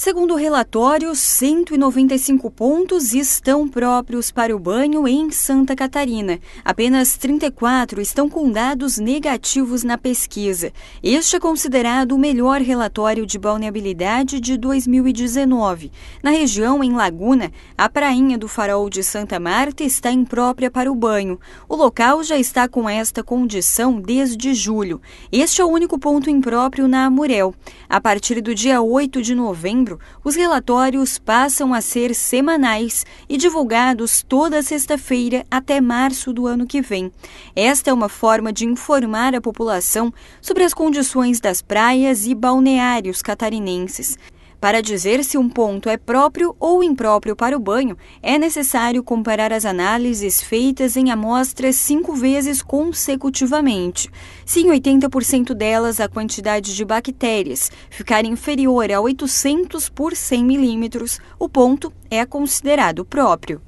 Segundo o relatório, 195 pontos estão próprios para o banho em Santa Catarina. Apenas 34 estão com dados negativos na pesquisa. Este é considerado o melhor relatório de balneabilidade de 2019. Na região, em Laguna, a prainha do farol de Santa Marta está imprópria para o banho. O local já está com esta condição desde julho. Este é o único ponto impróprio na Amurel. A partir do dia 8 de novembro, os relatórios passam a ser semanais e divulgados toda sexta-feira até março do ano que vem. Esta é uma forma de informar a população sobre as condições das praias e balneários catarinenses. Para dizer se um ponto é próprio ou impróprio para o banho, é necessário comparar as análises feitas em amostras cinco vezes consecutivamente. Se em 80% delas a quantidade de bactérias ficar inferior a 800 por 100 milímetros, o ponto é considerado próprio.